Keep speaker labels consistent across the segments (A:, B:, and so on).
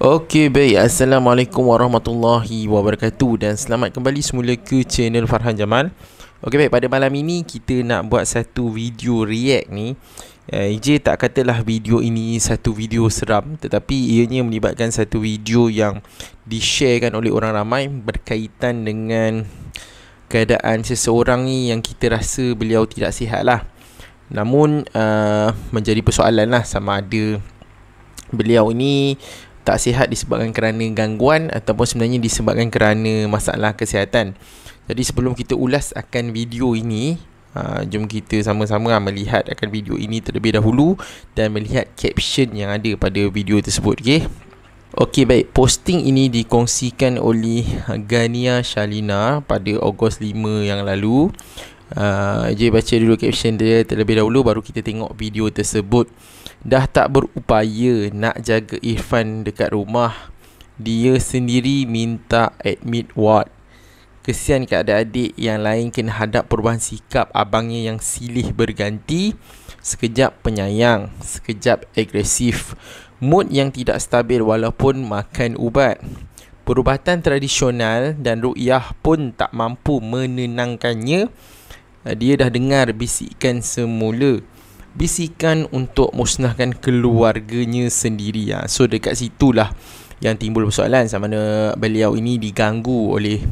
A: Okey baik Assalamualaikum warahmatullahi wabarakatuh Dan selamat kembali semula ke channel Farhan Jamal Okey baik pada malam ini kita nak buat satu video react ni uh, eh, EJ tak katalah video ini satu video seram Tetapi ianya melibatkan satu video yang di-sharekan oleh orang ramai Berkaitan dengan keadaan seseorang ni yang kita rasa beliau tidak sihat lah Namun uh, menjadi persoalan lah sama ada beliau ni tak sihat disebabkan kerana gangguan ataupun sebenarnya disebabkan kerana masalah kesihatan. Jadi sebelum kita ulas akan video ini, ha, jom kita sama-sama melihat akan video ini terlebih dahulu dan melihat caption yang ada pada video tersebut, Okay, Okey baik, posting ini dikongsikan oleh Gania Shalina pada Ogos 5 yang lalu. Uh, baca dulu caption dia terlebih dahulu baru kita tengok video tersebut. Dah tak berupaya nak jaga Irfan dekat rumah. Dia sendiri minta admit what. Kesian ke adik-adik yang lain kena hadap perubahan sikap abangnya yang silih berganti. Sekejap penyayang, sekejap agresif. Mood yang tidak stabil walaupun makan ubat. Perubatan tradisional dan ru'yah pun tak mampu menenangkannya. Eh, dia dah dengar bisikan semula bisikan untuk musnahkan keluarganya sendiri ya. so dekat situlah yang timbul persoalan sama mana beliau ini diganggu oleh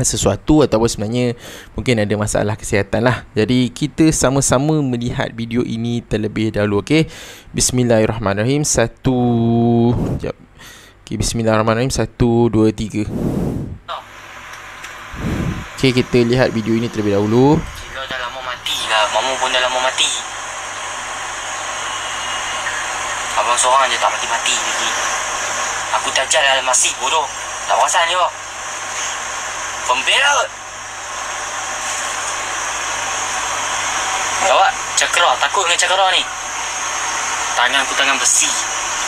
A: sesuatu ataupun sebenarnya mungkin ada masalah kesihatan lah jadi kita sama-sama melihat video ini terlebih dahulu okay? bismillahirrahmanirrahim satu sekejap ok bismillahirrahmanirrahim satu dua tiga Okey, kita lihat video ini terlebih dahulu.
B: Kilo dah lama mati lah. Mamu pun dah lama mati. Abang seorang je tak mati-mati lagi. Aku tajal jalan dalam bodoh. Tak perasan ni, bang. Pembelot! Kawan, cakera. Takut dengan cakera ni. Tangan aku tangan besi.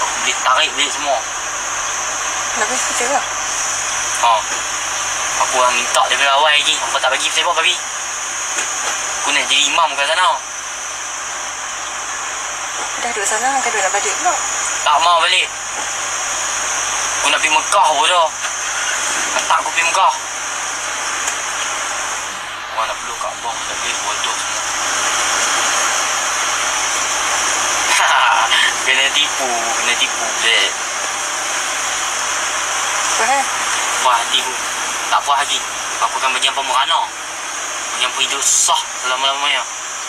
B: Aku boleh tarik balik semua. Nak besi cakera? Haa aku orang minta dari awal lagi apa tak bagi saya pun babi aku nak jadi imam kat sana dah duduk sana kan duduk nak balik no. tak mau balik aku nak pergi Mekah pun dah tak aku pergi Mekah orang nak peluk kat bawah tak boleh bodoh semua kena tipu kena tipu je eh? Wah, tipu tak puas lagi aku akan menyampung merana menyampung hidup susah selama-lamanya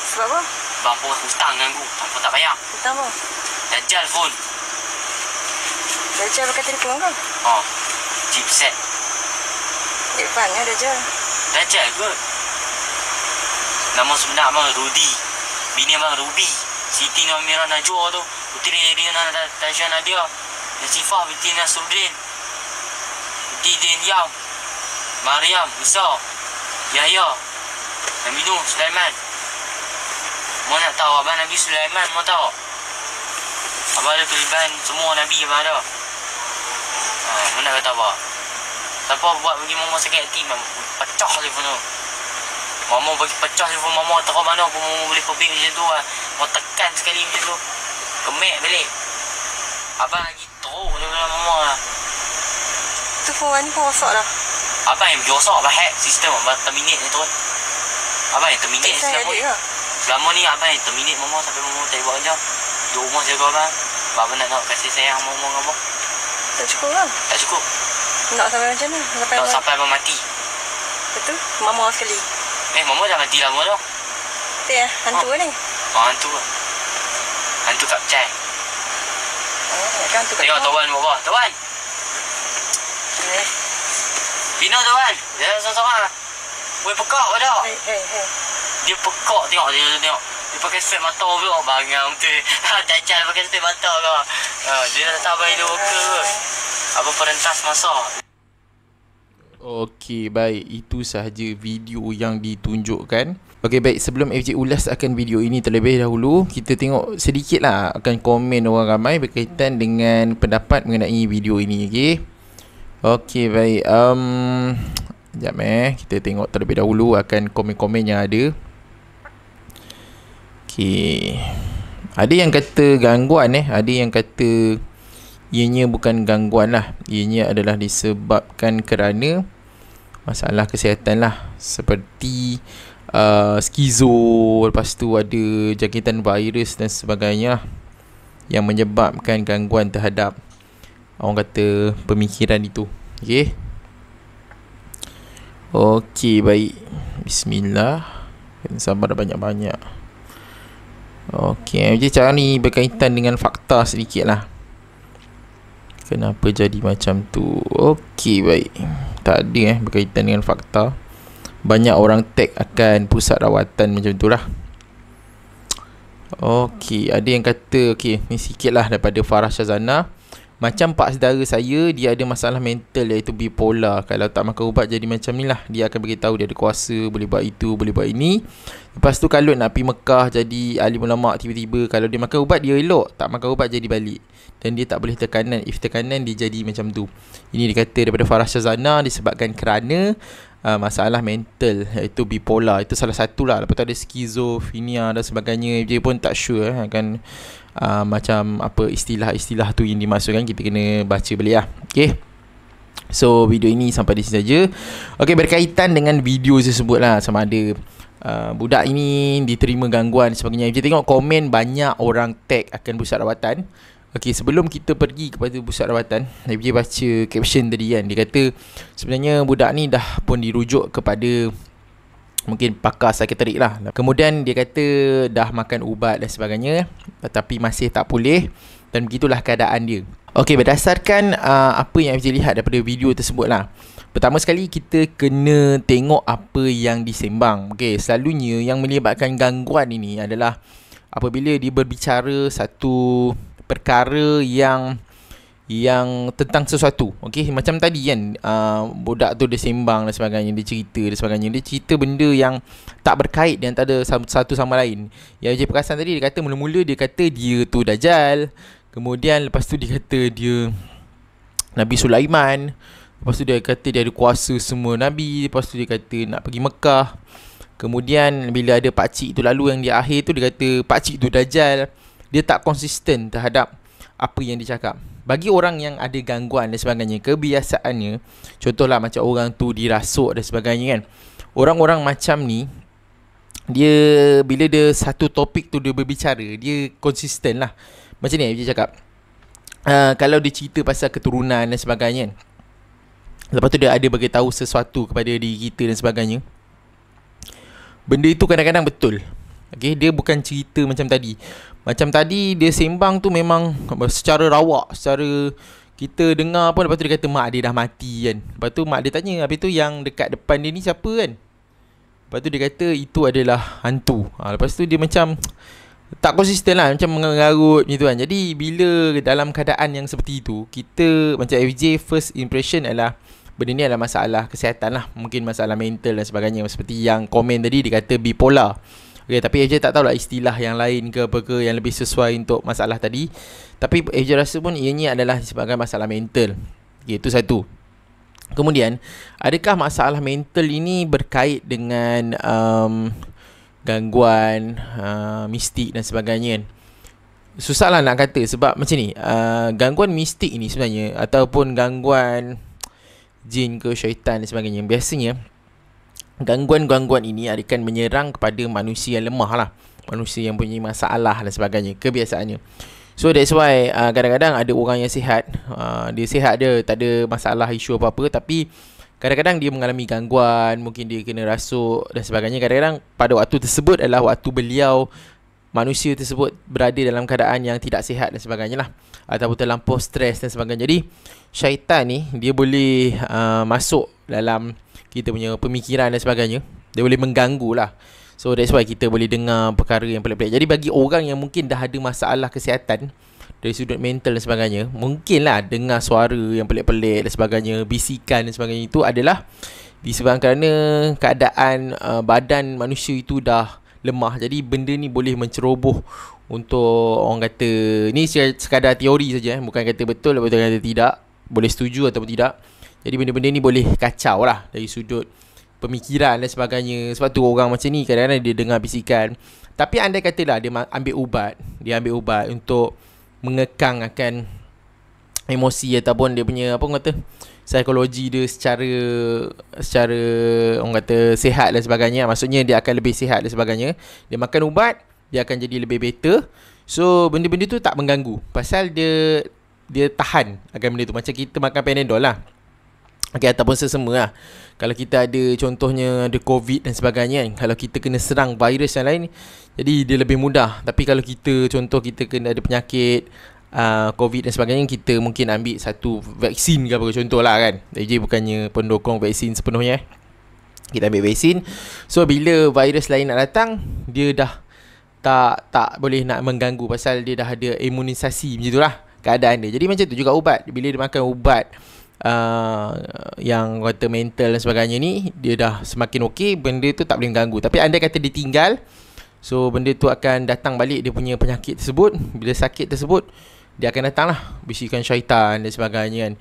B: sebab apa? sebab aku hutang dengan aku tanpa tak payah hutang apa? dajjal pun dajjal pakai telefon ke? ha oh, chipset depannya eh, dajjal dajjal ke? nama sebenar abang Rudy bini abang Ruby Siti Nurmira Najwa tu Puteri Irina Tasha Nadia Nasifah Binti Nasruddin Binti Din Yang Mariam, Musa, Yahya, Nabi Nuh, Sulaiman. Mau nak tahu apa Nabi Sulaiman, mau tahu. Abang ada kelibatan semua Nabi Abang ada. Ha, mau nak kata apa? Siapa buat bagi Mama sakit hati, pecah telefon tu. Mama bagi pecah telefon Mama, tak mana aku mau boleh pebik macam tu lah. Mau tekan sekali macam tu. Kemek balik. Abang lagi teruk dengan Mama lah. Telefon ni pun rosak dah. Abang yang biasa Abang hack sistem Abang terminate ni tu eh. Abang yang terminate ni Selama lah. ni Selama ni Abang yang terminate Mama sampai Mama tak buat kerja dua rumah kau Abang Abang nak nak kasih sayang Mama dengan Abang Tak cukup lah Tak cukup Nak sampai macam mana Nak sampai Abang mati Betul Mama sekali Eh Mama dah mati lama dah Betul ya Hantu ha. ni Oh hantu lah Hantu tak oh, kan percaya Tengok tawan bawah. Tawan. Eh. Bina tu kan Dia ya, sorang-sorang Boleh pekak pada hey, Dia pekak tengok dia tengok dia pakai set mata pun oh, bangang tu ah, Cacal pakai set mata kau uh, ah, Dia tak sabar hidup worker kot Apa perintas masa
A: Okey baik itu sahaja video yang ditunjukkan Okey baik sebelum FJ ulas akan video ini terlebih dahulu Kita tengok sedikit lah akan komen orang ramai berkaitan dengan pendapat mengenai video ini Okey Okey baik. Um jap eh kita tengok terlebih dahulu akan komen-komen yang ada. Okey. Ada yang kata gangguan eh, ada yang kata ianya bukan gangguan lah. Ianya adalah disebabkan kerana masalah kesihatan lah seperti uh, skizo lepas tu ada jangkitan virus dan sebagainya lah yang menyebabkan gangguan terhadap orang kata pemikiran itu okay? Okay, baik bismillah kena sabar banyak-banyak Okay, jadi cara ni berkaitan dengan fakta sedikitlah kenapa jadi macam tu Okay, baik tak ada eh berkaitan dengan fakta banyak orang tag akan pusat rawatan macam tu lah Okay, ada yang kata okay, ni lah daripada Farah Shazana. Macam pak saudara saya dia ada masalah mental iaitu bipolar. Kalau tak makan ubat jadi macam ni lah Dia akan beritahu dia ada kuasa boleh buat itu, boleh buat ini. Lepas tu kalau nak pergi Mekah jadi ahli ulama tiba-tiba kalau dia makan ubat dia elok, tak makan ubat jadi balik. Dan dia tak boleh tekanan, if tekanan dia jadi macam tu. Ini dikata daripada Farah Shazana disebabkan kerana uh, masalah mental iaitu bipolar itu salah satu lah lepas tu ada skizofrenia dan sebagainya dia pun tak sure kan uh, macam apa istilah-istilah tu yang dimasukkan kita kena baca belilah ok so video ini sampai di sini saja okey berkaitan dengan video tersebutlah sama ada Uh, budak ini diterima gangguan sebagainya. Kita tengok komen banyak orang tag akan pusat rawatan. Okey, sebelum kita pergi kepada pusat rawatan, saya pergi baca caption tadi kan. Dia kata sebenarnya budak ni dah pun dirujuk kepada mungkin pakar sakitarik lah. Kemudian dia kata dah makan ubat dan sebagainya tetapi masih tak pulih dan begitulah keadaan dia. Okey, berdasarkan uh, apa yang saya lihat daripada video tersebut lah. Pertama sekali kita kena tengok apa yang disembang. Okey, selalunya yang melibatkan gangguan ini adalah apabila dia berbicara satu perkara yang yang tentang sesuatu okey macam tadi kan uh, budak tu dia sembang dan sebagainya dia cerita dan sebagainya dia cerita benda yang tak berkait dan tak ada satu sama lain yang je perasan tadi dia kata mula-mula dia kata dia tu dajal kemudian lepas tu dia kata dia Nabi Sulaiman lepas tu dia kata dia ada kuasa semua nabi lepas tu dia kata nak pergi Mekah kemudian bila ada Pakcik cik tu lalu yang dia akhir tu dia kata Pakcik cik tu dajal dia tak konsisten terhadap apa yang dia cakap bagi orang yang ada gangguan dan sebagainya kebiasaannya contohlah macam orang tu dirasuk dan sebagainya kan orang-orang macam ni dia bila dia satu topik tu dia berbicara dia konsisten lah macam ni dia cakap uh, kalau dia cerita pasal keturunan dan sebagainya kan? lepas tu dia ada bagi tahu sesuatu kepada diri kita dan sebagainya benda itu kadang-kadang betul Okay, dia bukan cerita macam tadi. Macam tadi dia sembang tu memang secara rawak, secara kita dengar pun lepas tu dia kata mak dia dah mati kan. Lepas tu mak dia tanya, apa tu yang dekat depan dia ni siapa kan? Lepas tu dia kata itu adalah hantu. Ha, lepas tu dia macam tak konsisten lah macam mengarut gitu kan. Jadi bila dalam keadaan yang seperti itu, kita macam FJ first impression adalah benda ni adalah masalah kesihatan lah. Mungkin masalah mental dan sebagainya seperti yang komen tadi dia kata bipolar. Okey, tapi AJ tak tahulah istilah yang lain ke apa ke yang lebih sesuai untuk masalah tadi. Tapi AJ rasa pun ianya adalah disebabkan masalah mental. Okey, itu satu. Kemudian, adakah masalah mental ini berkait dengan um, gangguan uh, mistik dan sebagainya kan? Susahlah nak kata sebab macam ni, uh, gangguan mistik ini sebenarnya ataupun gangguan jin ke syaitan dan sebagainya biasanya gangguan-gangguan ini akan menyerang kepada manusia yang lemah lah manusia yang punya masalah dan sebagainya kebiasaannya so that's why uh, kadang-kadang ada orang yang sihat uh, dia sihat dia tak ada masalah isu apa-apa tapi kadang-kadang dia mengalami gangguan mungkin dia kena rasuk dan sebagainya kadang-kadang pada waktu tersebut adalah waktu beliau manusia tersebut berada dalam keadaan yang tidak sihat dan sebagainya lah ataupun terlampau stres dan sebagainya jadi syaitan ni dia boleh uh, masuk dalam kita punya pemikiran dan sebagainya dia boleh mengganggu lah so that's why kita boleh dengar perkara yang pelik-pelik jadi bagi orang yang mungkin dah ada masalah kesihatan dari sudut mental dan sebagainya mungkin lah dengar suara yang pelik-pelik dan sebagainya bisikan dan sebagainya itu adalah disebabkan kerana keadaan uh, badan manusia itu dah lemah jadi benda ni boleh menceroboh untuk orang kata ni sekadar teori saja eh bukan kata betul atau kata tidak boleh setuju atau tidak jadi benda-benda ni boleh kacau lah dari sudut pemikiran dan sebagainya. Sebab tu orang macam ni kadang-kadang dia dengar bisikan. Tapi andai katalah dia ambil ubat, dia ambil ubat untuk mengekang akan emosi ataupun dia punya apa orang kata psikologi dia secara secara orang kata sehat dan sebagainya maksudnya dia akan lebih sehat dan sebagainya dia makan ubat dia akan jadi lebih better so benda-benda tu tak mengganggu pasal dia dia tahan akan benda tu macam kita makan panadol lah Okay, ataupun sesama lah. Kalau kita ada contohnya ada COVID dan sebagainya kan. Kalau kita kena serang virus yang lain, jadi dia lebih mudah. Tapi kalau kita contoh kita kena ada penyakit uh, COVID dan sebagainya, kita mungkin ambil satu vaksin ke apa contoh lah kan. jadi bukannya pendukung vaksin sepenuhnya eh. Kita ambil vaksin. So, bila virus lain nak datang, dia dah tak tak boleh nak mengganggu pasal dia dah ada imunisasi macam itulah keadaan dia. Jadi macam tu juga ubat. Bila dia makan ubat, uh, yang kata mental dan sebagainya ni dia dah semakin okey benda tu tak boleh ganggu. tapi anda kata ditinggal so benda tu akan datang balik dia punya penyakit tersebut bila sakit tersebut dia akan datang lah bisikan syaitan dan sebagainya kan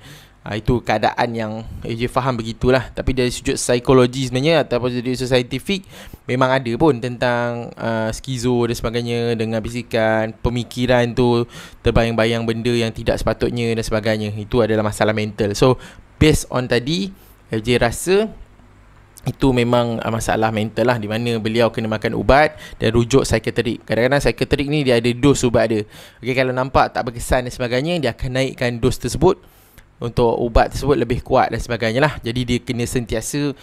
A: Ha, itu keadaan yang eh, AJ faham begitulah Tapi dari sudut psikologi sebenarnya Ataupun dari sudut saintifik Memang ada pun tentang uh, Skizo dan sebagainya Dengan bisikan Pemikiran tu Terbayang-bayang benda yang tidak sepatutnya Dan sebagainya Itu adalah masalah mental So based on tadi AJ rasa itu memang ah, masalah mental lah di mana beliau kena makan ubat dan rujuk psikiatrik. Kadang-kadang psikiatrik ni dia ada dos ubat dia. Okey kalau nampak tak berkesan dan sebagainya dia akan naikkan dos tersebut untuk ubat tersebut lebih kuat dan sebagainya lah. Jadi dia kena sentiasa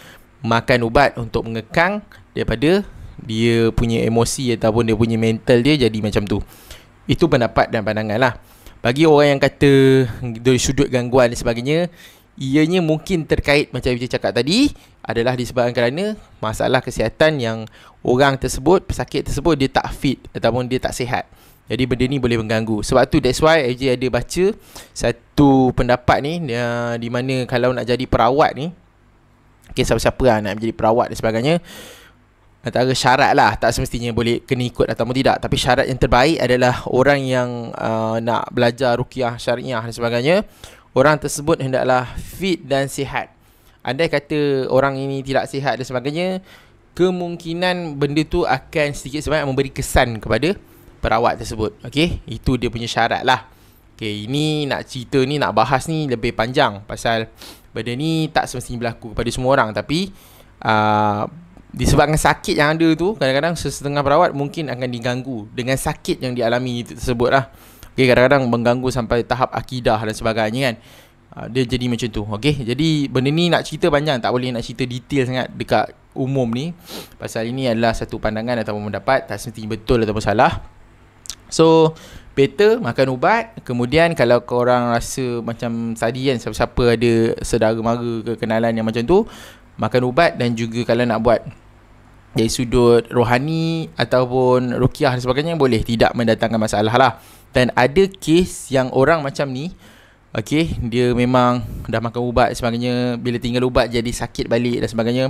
A: makan ubat untuk mengekang daripada dia punya emosi ataupun dia punya mental dia jadi macam tu. Itu pendapat dan pandangan lah. Bagi orang yang kata dari sudut gangguan dan sebagainya, ianya mungkin terkait macam yang saya cakap tadi adalah disebabkan kerana masalah kesihatan yang orang tersebut, pesakit tersebut dia tak fit ataupun dia tak sihat. Jadi benda ni boleh mengganggu. Sebab tu that's why AJ ada baca satu satu pendapat ni uh, di mana kalau nak jadi perawat ni okey siapa-siapa lah nak jadi perawat dan sebagainya antara syarat lah tak semestinya boleh kena ikut atau tidak tapi syarat yang terbaik adalah orang yang uh, nak belajar rukiah syariah dan sebagainya orang tersebut hendaklah fit dan sihat andai kata orang ini tidak sihat dan sebagainya kemungkinan benda tu akan sedikit sebanyak memberi kesan kepada perawat tersebut okey itu dia punya syarat lah Okay, ini nak cerita ni, nak bahas ni lebih panjang pasal benda ni tak semestinya berlaku kepada semua orang tapi uh, disebabkan sakit yang ada tu, kadang-kadang sesetengah perawat mungkin akan diganggu dengan sakit yang dialami tersebut lah. Okay, kadang-kadang mengganggu sampai tahap akidah dan sebagainya kan. Uh, dia jadi macam tu. Okay, jadi benda ni nak cerita panjang, tak boleh nak cerita detail sangat dekat umum ni pasal ini adalah satu pandangan ataupun pendapat tak semestinya betul ataupun salah. So, Better makan ubat Kemudian kalau korang rasa macam tadi kan Siapa-siapa ada sedara mara ke kenalan yang macam tu Makan ubat dan juga kalau nak buat Dari sudut rohani ataupun rukiah dan sebagainya Boleh tidak mendatangkan masalah lah Dan ada kes yang orang macam ni Okay, dia memang dah makan ubat sebagainya Bila tinggal ubat jadi sakit balik dan sebagainya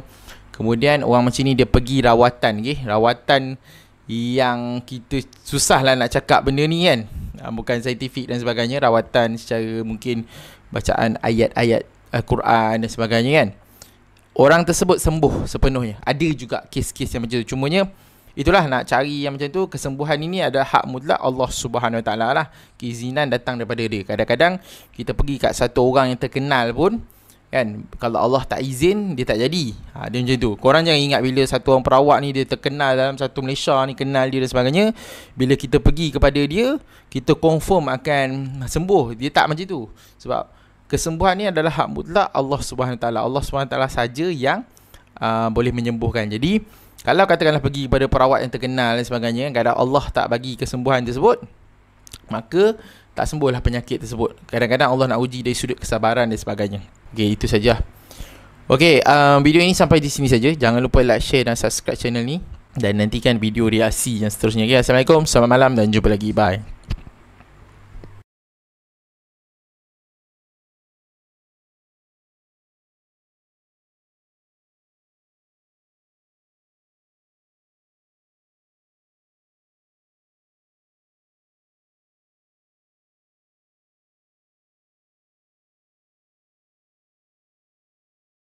A: Kemudian orang macam ni dia pergi rawatan okay? Rawatan yang kita susahlah nak cakap benda ni kan ah, bukan saintifik dan sebagainya rawatan secara mungkin bacaan ayat-ayat Al-Quran dan sebagainya kan orang tersebut sembuh sepenuhnya ada juga kes-kes yang macam tu cumanya itulah nak cari yang macam tu kesembuhan ini ada hak mutlak Allah Subhanahu Wa Taala lah keizinan datang daripada dia kadang-kadang kita pergi kat satu orang yang terkenal pun Kan? Kalau Allah tak izin, dia tak jadi. Ha, dia macam tu. Korang jangan ingat bila satu orang perawat ni dia terkenal dalam satu Malaysia ni, kenal dia dan sebagainya. Bila kita pergi kepada dia, kita confirm akan sembuh. Dia tak macam tu. Sebab kesembuhan ni adalah hak mutlak Allah Subhanahu Taala Allah Subhanahu Taala saja yang uh, boleh menyembuhkan. Jadi, kalau katakanlah pergi kepada perawat yang terkenal dan sebagainya, kadang Allah tak bagi kesembuhan tersebut, maka tak sembuhlah penyakit tersebut. Kadang-kadang Allah nak uji dari sudut kesabaran dan sebagainya. Okay itu saja. Okay um, uh, video ini sampai di sini saja. Jangan lupa like, share dan subscribe channel ni. Dan nantikan video reaksi yang seterusnya. Okay, Assalamualaikum, selamat malam dan jumpa lagi. Bye.